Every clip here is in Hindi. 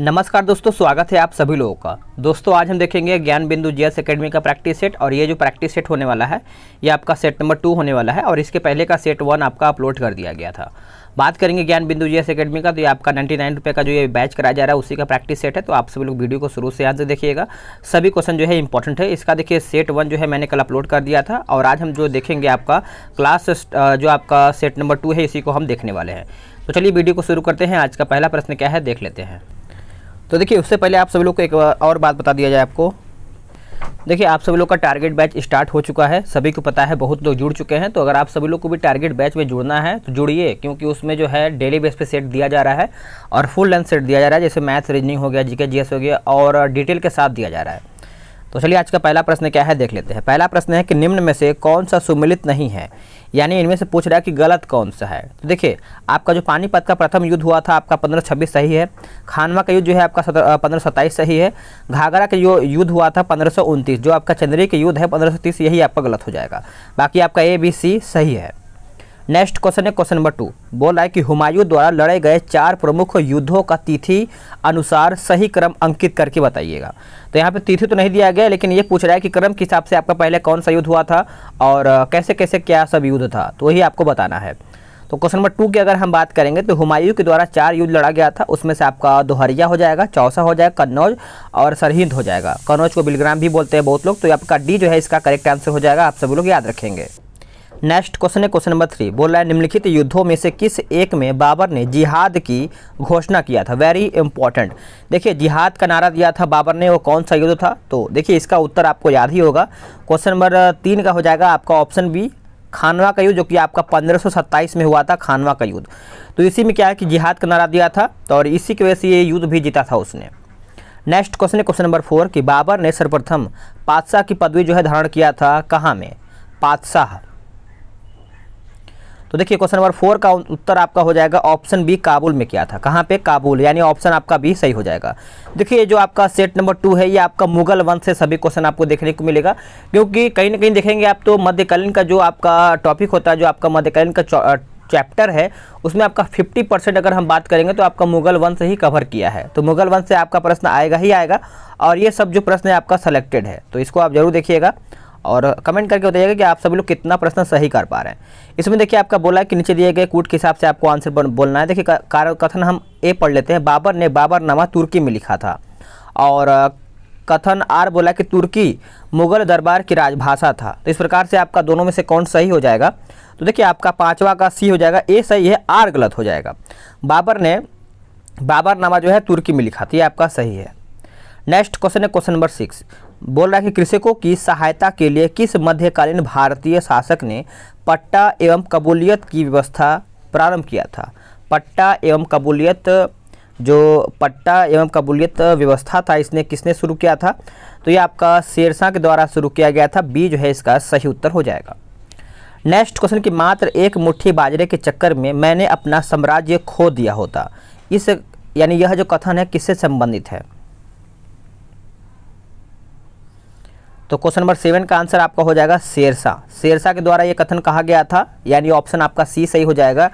नमस्कार दोस्तों स्वागत है आप सभी लोगों का दोस्तों आज हम देखेंगे ज्ञान बिंदु एस अकेडमी का प्रैक्टिस सेट और ये जो प्रैक्टिस सेट होने वाला है ये आपका सेट नंबर टू होने वाला है और इसके पहले का सेट वन आपका अपलोड कर दिया गया था बात करेंगे ज्ञान बिंदु जी एस अकेडमी का तो ये आपका नाइन्टी नाइन रुपये का जो ये बैच कराया जा रहा है उसी का प्रैक्टिस सेट है तो आप सभी लोग वीडियो को शुरू से यहाँ से देखिएगा सभी क्वेश्चन जो है इंपॉर्टेंट है इसका देखिए सेट वन जो है मैंने कल अपलोड कर दिया था और आज हम जो देखेंगे आपका क्लास जो आपका सेट नंबर टू है इसी को हम देखने वाले हैं तो चलिए वीडियो को शुरू करते हैं आज का पहला प्रश्न क्या है देख लेते हैं तो देखिए उससे पहले आप सभी लोग को एक और बात बता दिया जाए आपको देखिए आप सभी लोग का टारगेट बैच स्टार्ट हो चुका है सभी को पता है बहुत लोग जुड़ चुके हैं तो अगर आप सभी लोग को भी टारगेट बैच में जुड़ना है तो जुड़िए क्योंकि उसमें जो है डेली बेस पे सेट दिया जा रहा है और फुल लेंथ सेट दिया जा रहा है जैसे मैथ्स रीजनिंग हो गया जीके जीएस हो गया और डिटेल के साथ दिया जा रहा है तो चलिए आज का पहला प्रश्न क्या है देख लेते हैं पहला प्रश्न है कि निम्न में से कौन सा सुमिलित नहीं है यानी इनमें से पूछ रहा है कि गलत कौन सा है तो देखिए आपका जो पानीपत का प्रथम युद्ध हुआ था आपका पंद्रह छब्बीस सही है खानवा का युद्ध जो है आपका पंद्रह सत्ताईस सही है घाघरा का जो युद्ध हुआ था पंद्रह सौ उनतीस जो आपका चंद्री का युद्ध है पंद्रह सौ तीस यही आपका गलत हो जाएगा बाकी आपका ए बी सी सही है नेक्स्ट क्वेश्चन है क्वेश्चन नंबर टू बोला है कि हुमायूं द्वारा लड़े गए चार प्रमुख युद्धों का तिथि अनुसार सही क्रम अंकित करके बताइएगा तो यहाँ पे तिथि तो नहीं दिया गया लेकिन ये पूछ रहा है कि क्रम के हिसाब से आपका पहले कौन सा युद्ध हुआ था और कैसे कैसे क्या सब युद्ध था तो वही आपको बताना है तो क्वेश्चन नंबर टू की अगर हम बात करेंगे तो हुमायूं के द्वारा चार युद्ध लड़ा गया था उसमें से आपका दोहरिया हो जाएगा चौसा हो जाएगा कन्नौज और सरहिंद हो जाएगा कन्नौज को बिलग्राम भी बोलते हैं बहुत लोग तो आपका डी जो है इसका करेक्ट आंसर हो जाएगा आप सभी लोग याद रखेंगे नेक्स्ट क्वेश्चन है क्वेश्चन नंबर थ्री बोल रहा है निम्नलिखित युद्धों में से किस एक में बाबर ने जिहाद की घोषणा किया था वेरी इंपॉर्टेंट देखिए जिहाद का नारा दिया था बाबर ने वो कौन सा युद्ध था तो देखिए इसका उत्तर आपको याद ही होगा क्वेश्चन नंबर तीन का हो जाएगा आपका ऑप्शन बी खानवा का युद्ध जो कि आपका सत्ताईस में हुआ था खानवा का युद्ध तो इसी में क्या है कि जिहाद का नारा दिया था तो और इसी की वजह से ये युद्ध भी जीता था उसने नेक्स्ट क्वेश्चन है क्वेश्चन नंबर फोर कि बाबर ने सर्वप्रथम पादशाह की पदवी जो है धारण किया था कहाँ में पादशाह तो देखिए क्वेश्चन नंबर फोर का उत्तर आपका हो जाएगा ऑप्शन बी काबुल में किया था कहाँ पे काबुल यानी ऑप्शन आपका बी सही हो जाएगा देखिए जो आपका सेट नंबर टू है ये आपका मुगल वंश से सभी क्वेश्चन आपको देखने को मिलेगा क्योंकि कहीं ना कहीं देखेंगे आप तो मध्यकालीन का जो आपका टॉपिक होता है जो आपका मध्यकालीन का चैप्टर है उसमें आपका 50 परसेंट अगर हम बात करेंगे तो आपका मुगल वंश ही कवर किया है तो मुगल वंश से आपका प्रश्न आएगा ही आएगा और ये सब जो प्रश्न है आपका सेलेक्टेड है तो इसको आप जरूर देखिएगा और कमेंट करके बताइएगा कि आप सभी लोग कितना प्रश्न सही कर पा रहे हैं इसमें देखिए आपका बोला है कि नीचे दिए गए कूट के हिसाब से आपको आंसर बोलना है देखिए कार कथन हम ए पढ़ लेते हैं बाबर ने बाबरनामा तुर्की में लिखा था और कथन आर बोला कि तुर्की मुगल दरबार की राजभाषा था तो इस प्रकार से आपका दोनों में से कौन सही हो जाएगा तो देखिए आपका पाँचवा का सी हो जाएगा ए सही है आर गलत हो जाएगा बाबर ने बाबरनामा जो है तुर्की में लिखा था ये आपका सही है नेक्स्ट क्वेश्चन है क्वेश्चन नंबर सिक्स बोल रहा है कि कृषकों की सहायता के लिए किस मध्यकालीन भारतीय शासक ने पट्टा एवं कबूलियत की व्यवस्था प्रारंभ किया था पट्टा एवं कबूलियत जो पट्टा एवं कबूलियत व्यवस्था था इसने किसने शुरू किया था तो ये आपका शेरशाह के द्वारा शुरू किया गया था बी जो है इसका सही उत्तर हो जाएगा नेक्स्ट क्वेश्चन की मात्र एक मुट्ठी बाजरे के चक्कर में मैंने अपना साम्राज्य खो दिया होता इस यानी यह जो कथन है किससे संबंधित है तो क्वेश्चन नंबर सेवन का आंसर आपका हो जाएगा शेरशाह शेरशाह के द्वारा यह कथन कहा गया था यानी ऑप्शन आपका सी सही हो जाएगा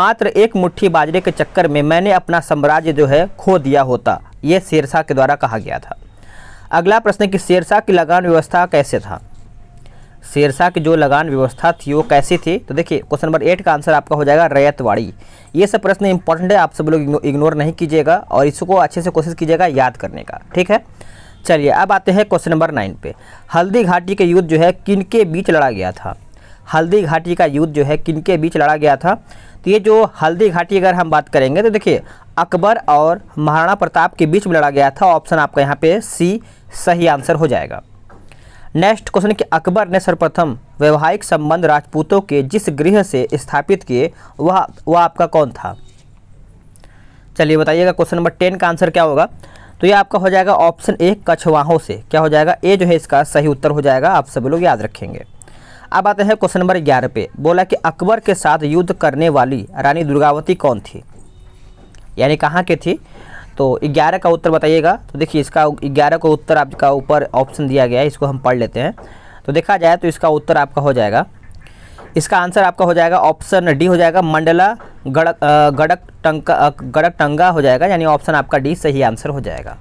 मात्र एक मुट्ठी बाजरे के चक्कर में मैंने अपना साम्राज्य जो है खो दिया होता ये शेरशाह के द्वारा कहा गया था अगला प्रश्न कि शेरशाह की लगान व्यवस्था कैसे था शेरशाह की जो लगान व्यवस्था थी वो कैसी थी तो देखिए क्वेश्चन नंबर एट का आंसर आपका हो जाएगा रैयतवाड़ी ये सब प्रश्न इंपॉर्टेंट है आप सब लोग इग्नोर नहीं कीजिएगा और इसको अच्छे से कोशिश कीजिएगा याद करने का ठीक है चलिए अब आते हैं क्वेश्चन नंबर नाइन पे हल्दी घाटी का युद्ध जो है किन के बीच लड़ा गया था हल्दी घाटी का युद्ध जो है किन के बीच लड़ा गया था तो ये जो हल्दी घाटी अगर हम बात करेंगे तो देखिए अकबर और महाराणा प्रताप के बीच में लड़ा गया था ऑप्शन आपका यहाँ पे सी सही आंसर हो जाएगा नेक्स्ट क्वेश्चन कि अकबर ने सर्वप्रथम वैवाहिक संबंध राजपूतों के जिस गृह से स्थापित किए वह वह आपका कौन था चलिए बताइएगा क्वेश्चन नंबर टेन का आंसर क्या होगा तो ये आपका हो जाएगा ऑप्शन ए कछवाहों से क्या हो जाएगा ए जो है इसका सही उत्तर हो जाएगा आप सभी लोग याद रखेंगे अब आते हैं क्वेश्चन नंबर ग्यारह पे बोला कि अकबर के साथ युद्ध करने वाली रानी दुर्गावती कौन थी यानी कहाँ की थी तो ग्यारह का उत्तर बताइएगा तो देखिए इसका ग्यारह का उत्तर आपका ऊपर ऑप्शन दिया गया है इसको हम पढ़ लेते हैं तो देखा जाए तो इसका उत्तर आपका हो जाएगा इसका आंसर आपका हो जाएगा ऑप्शन डी हो जाएगा मंडला गड़क गड़क टंका गरक टंगा हो जाएगा यानी ऑप्शन आपका डी सही आंसर हो जाएगा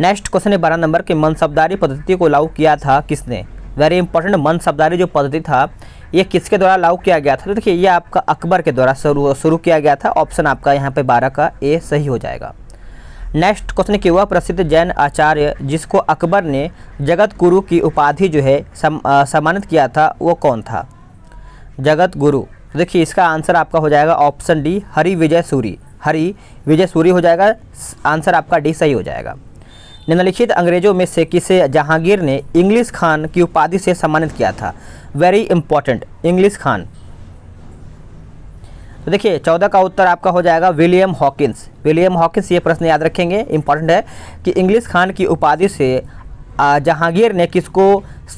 नेक्स्ट क्वेश्चन है बारह नंबर के मनसबदारी पद्धति को लागू किया था किसने वेरी इंपॉर्टेंट मनसबदारी जो पद्धति था ये किसके द्वारा लागू किया गया था तो देखिए ये आपका अकबर के द्वारा शुरू शुरू किया गया था ऑप्शन आपका यहाँ पे बारह का ए सही हो जाएगा नेक्स्ट क्वेश्चन की वह प्रसिद्ध जैन आचार्य जिसको अकबर ने जगत गुरु की उपाधि जो है सम्मानित किया था वो कौन था जगत गुरु तो देखिए इसका आंसर आपका हो जाएगा ऑप्शन डी हरी विजय सूरी हरी विजय सूरी हो जाएगा आंसर आपका डी सही हो जाएगा निम्नलिखित अंग्रेजों में से किसे जहांगीर ने इंग्लिश खान की उपाधि से सम्मानित किया था वेरी इंपॉर्टेंट इंग्लिश खान तो देखिए चौदह का उत्तर आपका हो जाएगा विलियम हॉकिंस विलियम हॉकिंस ये प्रश्न याद रखेंगे इंपॉर्टेंट है कि इंग्लिश खान की उपाधि से जहांगीर ने किसको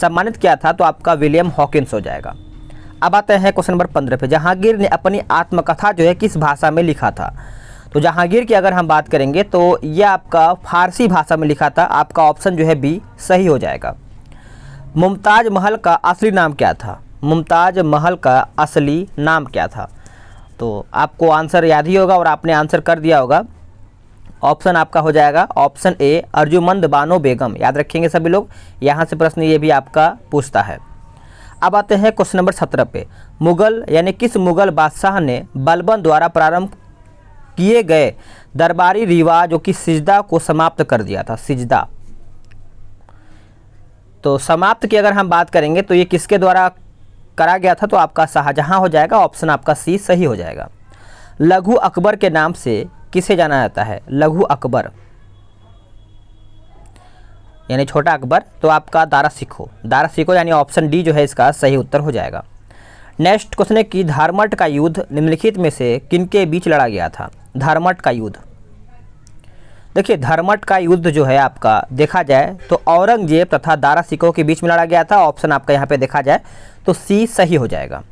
सम्मानित किया था तो आपका विलियम हॉकिंस हो जाएगा अब आते हैं क्वेश्चन नंबर पंद्रह पे जहांगीर ने अपनी आत्मकथा जो है किस भाषा में लिखा था तो जहांगीर की अगर हम बात करेंगे तो ये आपका फारसी भाषा में लिखा था आपका ऑप्शन जो है बी सही हो जाएगा मुमताज़ महल का असली नाम क्या था मुमताज़ महल का असली नाम क्या था तो आपको आंसर याद ही होगा और आपने आंसर कर दिया होगा ऑप्शन आपका हो जाएगा ऑप्शन ए अर्जुमंद बानो बेगम याद रखेंगे सभी लोग यहाँ से प्रश्न ये भी आपका पूछता है अब आते हैं क्वेश्चन नंबर सत्रह पे मुगल यानी किस मुगल बादशाह ने बलबन द्वारा प्रारंभ किए गए दरबारी जो कि सिजदा को समाप्त कर दिया था सिजदा तो समाप्त की अगर हम बात करेंगे तो ये किसके द्वारा करा गया था तो आपका शाहजहां हो जाएगा ऑप्शन आपका सी सही हो जाएगा लघु अकबर के नाम से किसे जाना जाता है लघु अकबर यानी छोटा अकबर तो आपका दारा सिखो दारा सिखो यानी ऑप्शन डी जो है इसका सही उत्तर हो जाएगा नेक्स्ट क्वेश्चन है कि धारमठ का युद्ध निम्नलिखित में से किनके बीच लड़ा गया था धारमठ का युद्ध देखिए धर्मट का युद्ध जो है आपका देखा जाए तो औरंगजेब तथा दारा सिखों के बीच में लड़ा गया था ऑप्शन आपका यहाँ पे देखा जाए तो सी सही हो जाएगा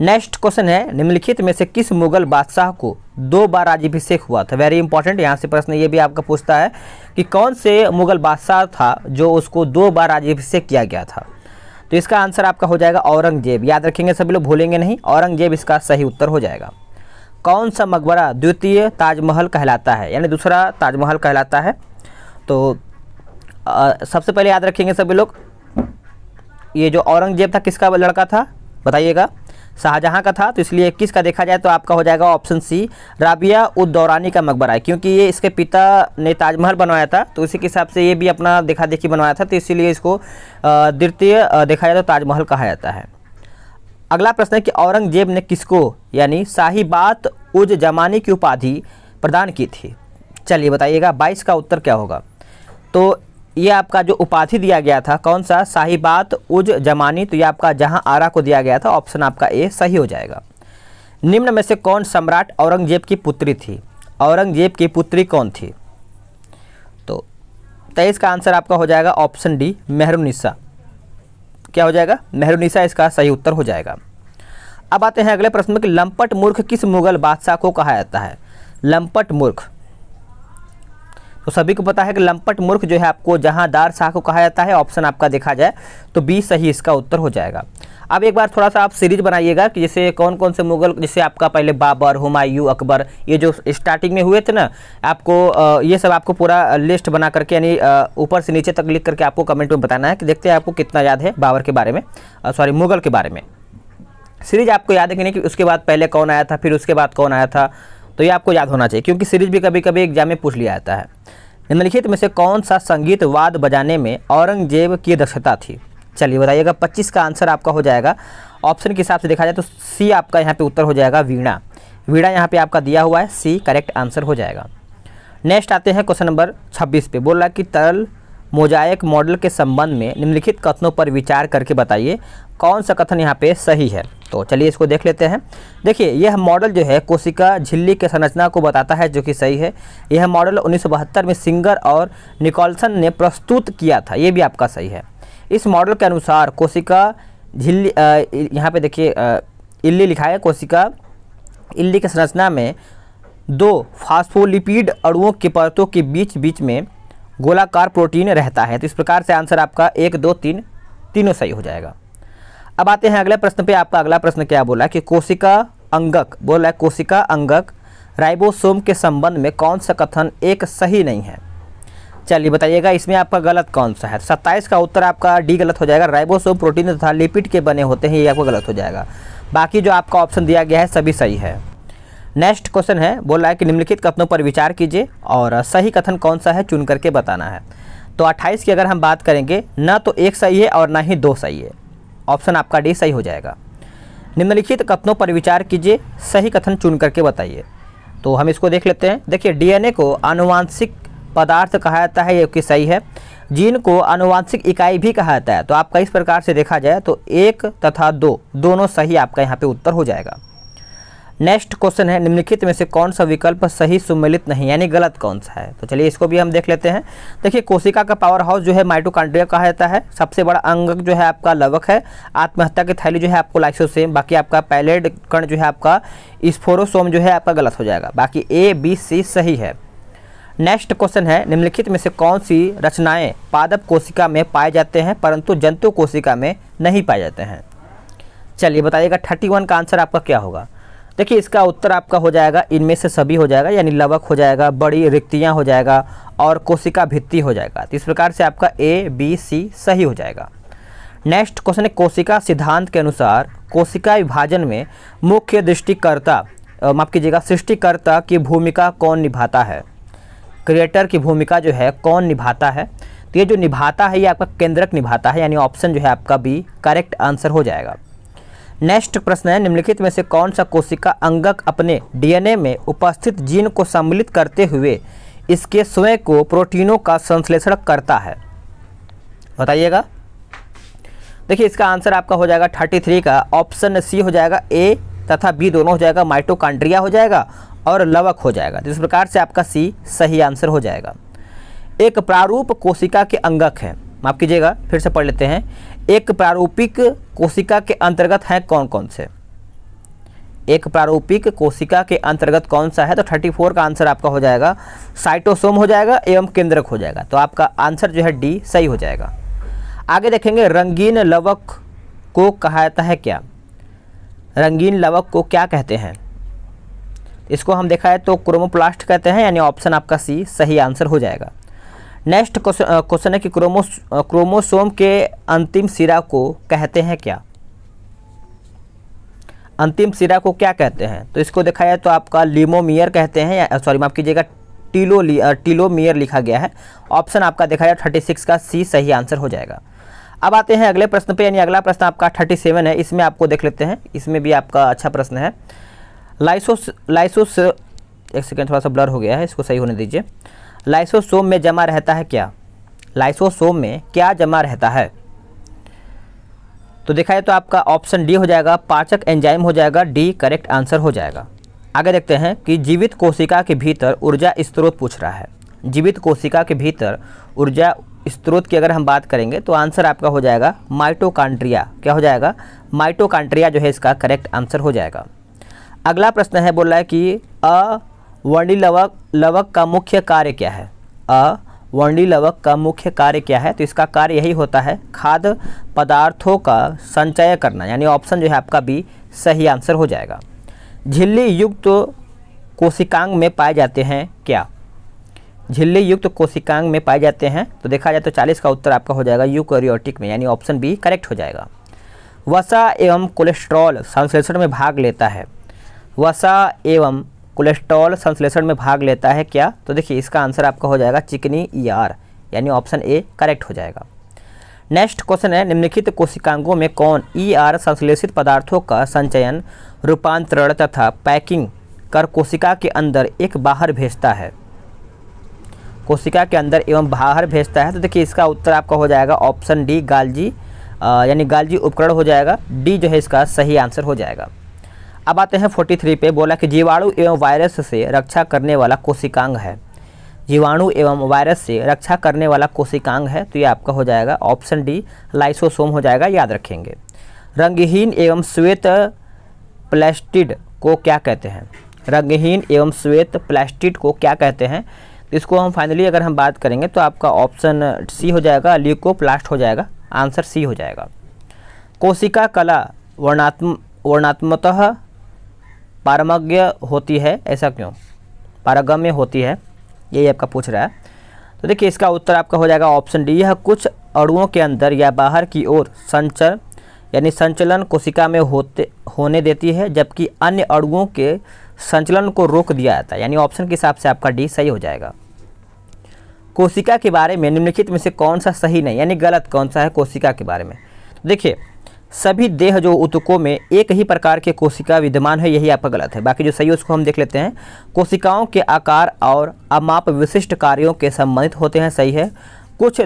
नेक्स्ट क्वेश्चन है निम्नलिखित में से किस मुगल बादशाह को दो बार राज्यभिषेक हुआ था वेरी इंपॉर्टेंट यहाँ से प्रश्न ये भी आपका पूछता है कि कौन से मुगल बादशाह था जो उसको दो बार राज्यभिषेक किया गया था तो इसका आंसर आपका हो जाएगा औरंगजेब याद रखेंगे सभी लोग भूलेंगे नहीं औरंगजेब इसका सही उत्तर हो जाएगा कौन सा मकबरा द्वितीय ताजमहल कहलाता है यानी दूसरा ताजमहल कहलाता है तो आ, सबसे पहले याद रखेंगे सभी लोग ये जो औरंगजेब था किसका लड़का था बताइएगा शाहजहाँ का था तो इसलिए इक्कीस का देखा जाए तो आपका हो जाएगा ऑप्शन सी राबिया उद दौरानी का मकबरा है क्योंकि ये इसके पिता ने ताजमहल बनवाया था तो उसी के हिसाब से ये भी अपना देखा देखी बनवाया था तो इसीलिए इसको द्वितीय देखा जाए तो ताजमहल कहा जाता है अगला प्रश्न है कि औरंगजेब ने किसको यानी बात उज जमानी की उपाधि प्रदान की थी चलिए बताइएगा बाईस का उत्तर क्या होगा तो ये आपका जो उपाधि दिया गया था कौन सा साहिबात उज जमानी तो ये आपका जहां आरा को दिया गया था ऑप्शन आपका ए सही हो जाएगा निम्न में से कौन सम्राट औरंगजेब की पुत्री थी औरंगजेब की पुत्री कौन थी तो तेईस का आंसर आपका हो जाएगा ऑप्शन डी मेहरुनिसा क्या हो जाएगा मेहरुनिसा इसका सही उत्तर हो जाएगा अब आते हैं अगले प्रश्न में कि लंपट मूर्ख किस मुगल बादशाह को कहा जाता है लंपट मूर्ख तो सभी को पता है कि लंपट मूर्ख जो है आपको दार शाह को कहा जाता है ऑप्शन आपका देखा जाए तो बी सही इसका उत्तर हो जाएगा अब एक बार थोड़ा सा आप सीरीज बनाइएगा कि जैसे कौन कौन से मुगल जैसे आपका पहले बाबर हुमायूं अकबर ये जो स्टार्टिंग में हुए थे ना आपको ये सब आपको पूरा लिस्ट बना करके यानी ऊपर से नीचे तक लिख करके आपको कमेंट में बताना है कि देखते हैं आपको कितना याद है बाबर के बारे में सॉरी मुगल के बारे में सीरीज आपको याद है कि नहीं कि उसके बाद पहले कौन आया था फिर उसके बाद कौन आया था तो ये आपको याद होना चाहिए क्योंकि सीरीज भी कभी कभी एग्जाम में पूछ लिया जाता है निम्नलिखित में से कौन सा संगीत वाद बजाने में औरंगजेब की दक्षता थी चलिए बताइएगा 25 का आंसर आपका हो जाएगा ऑप्शन के हिसाब से देखा जाए तो सी आपका यहाँ पे उत्तर हो जाएगा वीणा वीणा यहाँ पे आपका दिया हुआ है सी करेक्ट आंसर हो जाएगा नेक्स्ट आते हैं क्वेश्चन नंबर 26 पे बोल रहा है कि तरल मोजाइक मॉडल के संबंध में निम्नलिखित कथनों पर विचार करके बताइए कौन सा कथन यहाँ पे सही है तो चलिए इसको देख लेते हैं देखिए यह मॉडल जो है कोशिका झिल्ली के संरचना को बताता है जो कि सही है यह मॉडल उन्नीस में सिंगर और निकोलसन ने प्रस्तुत किया था ये भी आपका सही है इस मॉडल के अनुसार कोशिका झिल्ली यहाँ पे देखिए इल्ली लिखा है कोशिका इल्ली के संरचना में दो फास्फोलिपिड अणुओं के परतों के बीच बीच में गोलाकार प्रोटीन रहता है तो इस प्रकार से आंसर आपका एक दो तीन तीनों सही हो जाएगा अब आते हैं अगले प्रश्न पे आपका अगला प्रश्न क्या बोला कि कोशिका अंगक बोला है कोशिका अंगक राइबोसोम के संबंध में कौन सा कथन एक सही नहीं है चलिए बताइएगा इसमें आपका गलत कौन सा है सत्ताईस का उत्तर आपका डी गलत हो जाएगा राइबोसोम प्रोटीन तथा लिपिड के बने होते हैं ये आपको गलत हो जाएगा बाकी जो आपका ऑप्शन दिया गया है सभी सही है नेक्स्ट क्वेश्चन है बोला है कि निम्नलिखित कथनों पर विचार कीजिए और सही कथन कौन सा है चुन करके बताना है तो 28 की अगर हम बात करेंगे ना तो एक सही है और ना ही दो सही है ऑप्शन आपका डी सही हो जाएगा निम्नलिखित कथनों पर विचार कीजिए सही कथन चुन करके बताइए तो हम इसको देख लेते हैं देखिए डीएनए को अनुवांशिक पदार्थ कहा जाता है ये कि सही है जीन को अनुवांशिक इकाई भी कहा जाता है तो आपका इस प्रकार से देखा जाए तो एक तथा दो दोनों सही आपका यहाँ पे उत्तर हो जाएगा नेक्स्ट क्वेश्चन है निम्नलिखित में से कौन सा विकल्प सही सुमिलित नहीं यानी गलत कौन सा है तो चलिए इसको भी हम देख लेते हैं देखिए कोशिका का पावर हाउस जो है माइटोकांड्रिया कहा जाता है सबसे बड़ा अंग जो है आपका लवक है आत्महत्या की थैली जो है आपको लाइसोसेम बाकी आपका पैलेड कण जो है आपका स्फोरोसोम जो है आपका गलत हो जाएगा बाकी ए बी सी सही है नेक्स्ट क्वेश्चन है निम्नलिखित में से कौन सी रचनाएँ पादप कोशिका में पाए जाते हैं परंतु जंतु कोशिका में नहीं पाए जाते हैं चलिए बताइएगा थर्टी वन का आंसर आपका क्या होगा देखिए इसका उत्तर आपका हो जाएगा इनमें से सभी हो जाएगा यानी लवक हो जाएगा बड़ी रिक्तियाँ हो जाएगा और कोशिका भित्ति हो जाएगा तो इस प्रकार से आपका ए बी सी सही हो जाएगा नेक्स्ट क्वेश्चन है कोशिका सिद्धांत के अनुसार कोशिका विभाजन में मुख्य दृष्टिकर्ता माफ कीजिएगा सृष्टिकर्ता की भूमिका कौन निभाता है क्रिएटर की भूमिका जो है कौन निभाता है तो ये जो निभाता है ये आपका केंद्रक निभाता है यानी ऑप्शन जो है आपका बी करेक्ट आंसर हो जाएगा नेक्स्ट प्रश्न है निम्नलिखित में से कौन सा कोशिका अंगक अपने डीएनए में उपस्थित जीन को सम्मिलित करते हुए इसके स्वयं को प्रोटीनों का संश्लेषण करता है बताइएगा देखिए इसका आंसर आपका हो जाएगा थर्टी थ्री का ऑप्शन सी हो जाएगा ए तथा बी दोनों हो जाएगा माइटोकांड्रिया हो जाएगा और लवक हो जाएगा जिस प्रकार से आपका सी सही आंसर हो जाएगा एक प्रारूप कोशिका के अंगक है माफ कीजिएगा फिर से पढ़ लेते हैं एक प्रारूपिक कोशिका के अंतर्गत हैं कौन कौन से एक प्रारूपिक कोशिका के अंतर्गत कौन सा है तो 34 का आंसर आपका हो जाएगा साइटोसोम हो जाएगा एवं केंद्रक हो जाएगा तो आपका आंसर जो है डी सही हो जाएगा आगे देखेंगे रंगीन लवक को कहा जाता है क्या रंगीन लवक को क्या कहते हैं इसको हम देखा है तो क्रोमोप्लास्ट कहते हैं यानी ऑप्शन आपका सी सही आंसर हो जाएगा नेक्स्ट क्वेश्चन है कि क्रोमो क्रोमोसोम के अंतिम सिरा को कहते हैं क्या अंतिम सिरा को क्या कहते हैं तो इसको देखा जाए तो आपका लिमोमियर कहते हैं या सॉरी माफ कीजिएगा टीलो टीलोमियर लिखा गया है ऑप्शन आपका देखा जाए थर्टी सिक्स का सी सही आंसर हो जाएगा अब आते हैं अगले प्रश्न पे यानी अगला प्रश्न आपका थर्टी सेवन है इसमें आपको देख लेते हैं इसमें भी आपका अच्छा प्रश्न है लाइसोस लाइसोस एक सेकेंड थोड़ा सा ब्लर हो गया है इसको सही होने दीजिए लाइसोसोम में जमा रहता है क्या लाइसोसोम में क्या जमा रहता है तो देखा है तो आपका ऑप्शन डी हो जाएगा पाचक एंजाइम हो जाएगा डी करेक्ट आंसर हो जाएगा आगे देखते हैं कि जीवित कोशिका के भीतर ऊर्जा स्त्रोत पूछ रहा है जीवित कोशिका के भीतर ऊर्जा स्त्रोत की अगर हम बात करेंगे तो आंसर आपका हो जाएगा माइटोकांड्रिया क्या हो जाएगा माइटोकांड्रिया जो है इसका करेक्ट आंसर हो जाएगा अगला प्रश्न है बोल रहा है कि अ वर्णी लवक लवक का मुख्य कार्य क्या है अ वर्णी लवक का मुख्य कार्य क्या है तो इसका कार्य यही होता है खाद्य पदार्थों का संचय करना यानी ऑप्शन जो है आपका भी सही आंसर हो जाएगा झिल्ली युक्त तो कोशिकांग में पाए जाते हैं क्या झिल्ली युक्त तो कोशिकांग में पाए जाते हैं तो देखा जाए तो 40 का उत्तर आपका हो जाएगा यूकैरियोटिक में यानी ऑप्शन बी करेक्ट हो जाएगा वसा एवं कोलेस्ट्रॉल संश्लेषण में भाग लेता है वसा एवं कोलेस्ट्रॉल संश्लेषण में भाग लेता है क्या तो देखिए इसका आंसर आपका हो जाएगा चिकनी ई आर यानी ऑप्शन ए करेक्ट हो जाएगा नेक्स्ट क्वेश्चन है निम्नलिखित कोशिकांगों में कौन ई e ER संश्लेषित पदार्थों का संचयन रूपांतरण तथा पैकिंग कर कोशिका के अंदर एक बाहर भेजता है कोशिका के अंदर एवं बाहर भेजता है तो देखिए इसका उत्तर आपका हो जाएगा ऑप्शन डी गालजी यानी गालजी उपकरण हो जाएगा डी जो है इसका सही आंसर हो जाएगा अब आते हैं 43 पे बोला कि जीवाणु एवं वायरस से रक्षा करने वाला कोशिकांग है जीवाणु एवं वायरस से रक्षा करने वाला कोशिकांग है तो ये आपका हो जाएगा ऑप्शन डी लाइसोसोम हो जाएगा याद रखेंगे रंगहीन एवं श्वेत प्लास्टिड को क्या कहते हैं रंगहीन एवं श्वेत प्लास्टिड को क्या कहते हैं इसको हम फाइनली अगर हम बात करेंगे तो आपका ऑप्शन सी हो जाएगा प्लास्ट हो जाएगा आंसर सी हो जाएगा कोशिका कला वर्णात्म वर्णात्मतः पारमज्ञ होती है ऐसा क्यों पारगम्य होती है यही आपका पूछ रहा है तो देखिए इसका उत्तर आपका हो जाएगा ऑप्शन डी यह कुछ अणुओं के अंदर या बाहर की ओर संचर यानी संचलन कोशिका में होते होने देती है जबकि अन्य अणुओं के संचलन को रोक दिया जाता है यानी ऑप्शन के हिसाब से आपका डी सही हो जाएगा कोशिका के बारे में निम्नलिखित में से कौन सा सही नहीं यानी गलत कौन सा है कोशिका के बारे में तो देखिए सभी देह जो उतकों में एक ही प्रकार के कोशिका विद्यमान है यही आपका गलत है बाकी जो सही है उसको हम देख लेते हैं कोशिकाओं के आकार और अमाप विशिष्ट कार्यों के संबंधित होते हैं सही है कुछ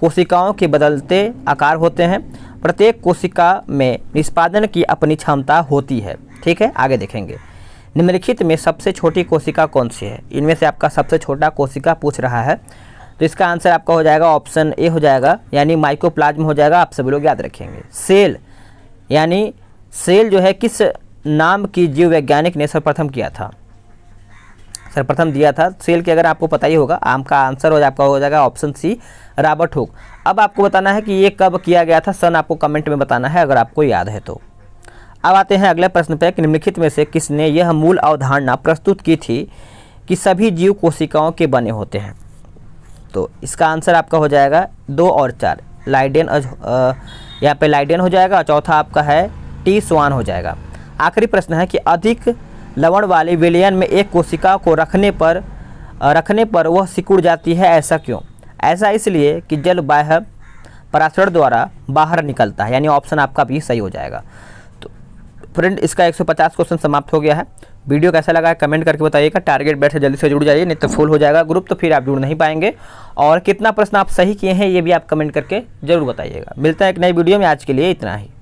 कोशिकाओं के बदलते आकार होते हैं प्रत्येक कोशिका में निष्पादन की अपनी क्षमता होती है ठीक है आगे देखेंगे निम्नलिखित में सबसे छोटी कोशिका कौन सी है इनमें से आपका सबसे छोटा कोशिका पूछ रहा है तो इसका आंसर आपका हो जाएगा ऑप्शन ए हो जाएगा यानी माइकोप्लाज्म हो जाएगा आप सभी लोग याद रखेंगे सेल यानी सेल जो है किस नाम की जीव वैज्ञानिक ने सर्वप्रथम किया था सर्वप्रथम दिया था सेल के अगर आपको पता ही होगा आम का आंसर हो जाए आपका हो जाएगा ऑप्शन सी रॉबर्ट हुक अब आपको बताना है कि ये कब किया गया था सन आपको कमेंट में बताना है अगर आपको याद है तो अब आते हैं अगले प्रश्न पर कि निम्नलिखित में से किसने यह मूल अवधारणा प्रस्तुत की थी कि सभी जीव कोशिकाओं के बने होते हैं तो इसका आंसर आपका हो जाएगा दो और चार लाइडेन यहाँ पे लाइडेन हो जाएगा और चौथा आपका है टी स्वान हो जाएगा आखिरी प्रश्न है कि अधिक लवण वाले विलयन में एक कोशिका को रखने पर रखने पर वह सिकुड़ जाती है ऐसा क्यों ऐसा इसलिए कि जल बाह्य परासरण द्वारा बाहर निकलता है यानी ऑप्शन आपका भी सही हो जाएगा तो फ्रेंड इसका 150 क्वेश्चन समाप्त हो गया है वीडियो कैसा लगा है कमेंट करके बताइएगा टारगेट बैठ से जल्दी से जुड़ जाइए नहीं तो फुल हो जाएगा ग्रुप तो फिर आप जुड़ नहीं पाएंगे और कितना प्रश्न आप सही किए हैं ये भी आप कमेंट करके जरूर बताइएगा मिलता है एक नई वीडियो में आज के लिए इतना ही